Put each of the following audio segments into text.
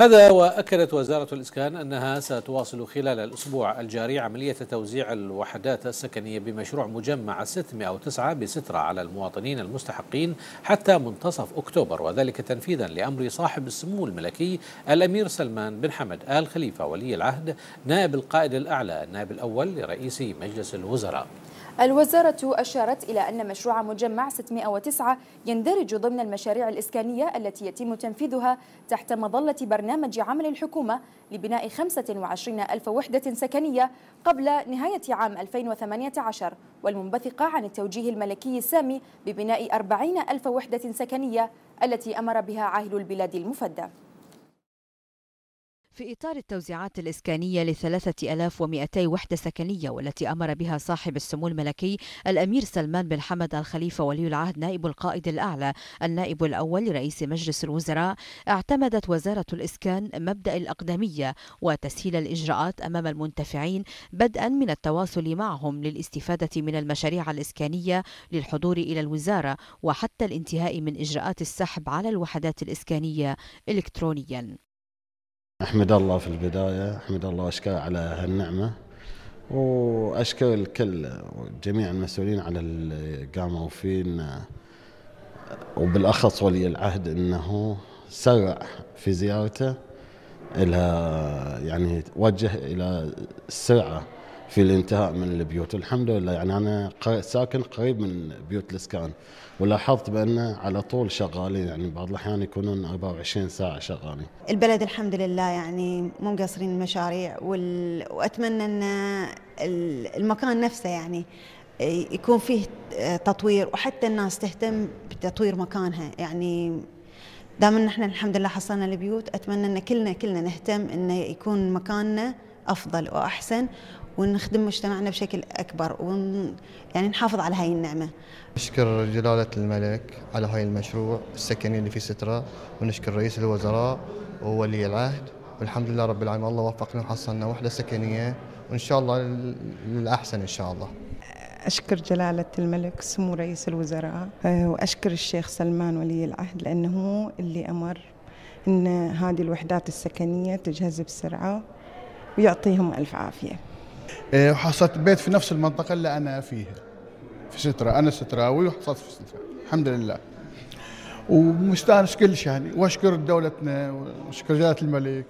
هذا وأكدت وزارة الإسكان أنها ستواصل خلال الأسبوع الجاري عملية توزيع الوحدات السكنية بمشروع مجمع 609 بسترة على المواطنين المستحقين حتى منتصف أكتوبر وذلك تنفيذا لأمر صاحب السمو الملكي الأمير سلمان بن حمد آل خليفة ولي العهد نائب القائد الأعلى النائب الأول لرئيس مجلس الوزراء الوزارة أشارت إلى أن مشروع مجمع 609 يندرج ضمن المشاريع الإسكانية التي يتم تنفيذها تحت مظلة برنامج عمل الحكومة لبناء 25 ألف وحدة سكنية قبل نهاية عام 2018 والمنبثقة عن التوجيه الملكي السامي ببناء 40 ألف وحدة سكنية التي أمر بها عاهل البلاد المفدى في إطار التوزيعات الإسكانية ل 3200 وحدة سكنية والتي أمر بها صاحب السمو الملكي الأمير سلمان بن حمد الخليفة ولي العهد نائب القائد الأعلى النائب الأول لرئيس مجلس الوزراء اعتمدت وزارة الإسكان مبدأ الأقدمية وتسهيل الإجراءات أمام المنتفعين بدءا من التواصل معهم للاستفادة من المشاريع الإسكانية للحضور إلى الوزارة وحتى الانتهاء من إجراءات السحب على الوحدات الإسكانية إلكترونيا أحمد الله في البداية أحمد الله واشكر على هالنعمة وأشكر الكل جميع المسؤولين على اللي قاموا فينا وبالأخص ولي العهد أنه سرع في زيارته إلى يعني وجه إلى السرعة في الانتهاء من البيوت الحمد لله يعني انا ساكن قريب من بيوت الاسكان ولاحظت بان على طول شغالين يعني بعض الاحيان يكونون 24 ساعه شغالين. البلد الحمد لله يعني مو مقصرين المشاريع وال... واتمنى ان المكان نفسه يعني يكون فيه تطوير وحتى الناس تهتم بتطوير مكانها يعني دام ان احنا الحمد لله حصلنا البيوت اتمنى ان كلنا كلنا نهتم انه يكون مكاننا افضل واحسن ونخدم مجتمعنا بشكل اكبر ون يعني نحافظ على هاي النعمه. نشكر جلاله الملك على هاي المشروع السكني اللي في ستره ونشكر رئيس الوزراء وولي العهد والحمد لله رب العالمين الله وفقنا وحصلنا وحده سكنيه وان شاء الله للاحسن ان شاء الله. أشكر جلالة الملك سمو رئيس الوزراء آه، وأشكر الشيخ سلمان ولي العهد لأنه هو اللي أمر أن هذه الوحدات السكنية تجهز بسرعة ويعطيهم ألف عافية وحصلت إيه، بيت في نفس المنطقة اللي أنا فيها في سترة أنا ستراوي وحصلت في سترة الحمد لله ومستانس كلش يعني واشكر دولتنا واشكر جلاله الملك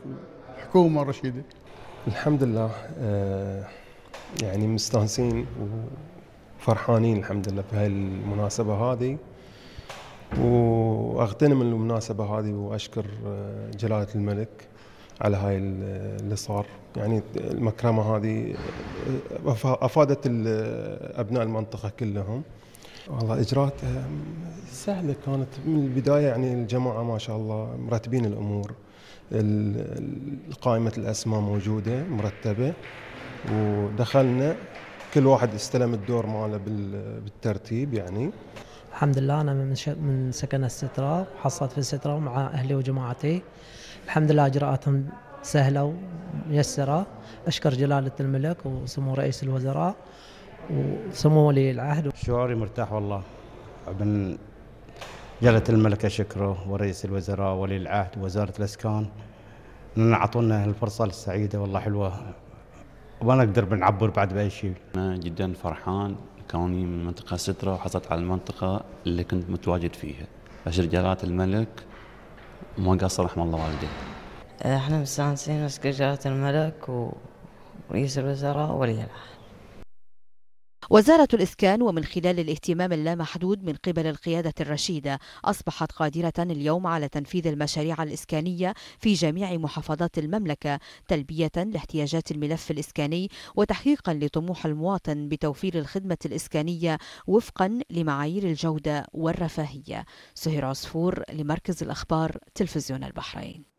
والحكومه الرشيده. الحمد لله إيه، يعني مستانسين وفرحانين الحمد لله بهاي المناسبه هذه واغتنم المناسبه هذه واشكر إيه، جلاله الملك على هاي اللي صار يعني المكرمه هذه افادت ابناء المنطقه كلهم والله اجراءاتها سهله كانت من البدايه يعني الجماعه ما شاء الله مرتبين الامور قائمه الاسماء موجوده مرتبه ودخلنا كل واحد استلم الدور ماله بالترتيب يعني الحمد لله انا من من سكن السترة حصلت في السترة مع اهلي وجماعتي الحمد لله اجراءاتهم سهله وميسره اشكر جلاله الملك وسمو رئيس الوزراء وسمو ولي العهد شعوري مرتاح والله من جلاله الملك اشكره ورئيس الوزراء ولي العهد وزاره الاسكان ان اعطونا الفرصه السعيده والله حلوه وما نقدر بنعبر بعد باي شيء انا جدا فرحان كوني من منطقه ستره وحصلت على المنطقه اللي كنت متواجد فيها اشكر جلاله الملك ما قصر رحم الله والديه احنا مستانسين بس جلاله الملك ورئيس الوزراء وولي العهد وزارة الإسكان ومن خلال الاهتمام اللامحدود من قبل القيادة الرشيدة أصبحت قادرة اليوم على تنفيذ المشاريع الإسكانية في جميع محافظات المملكة تلبية لاحتياجات الملف الإسكاني وتحقيقا لطموح المواطن بتوفير الخدمة الإسكانية وفقا لمعايير الجودة والرفاهية سهير عصفور لمركز الأخبار تلفزيون البحرين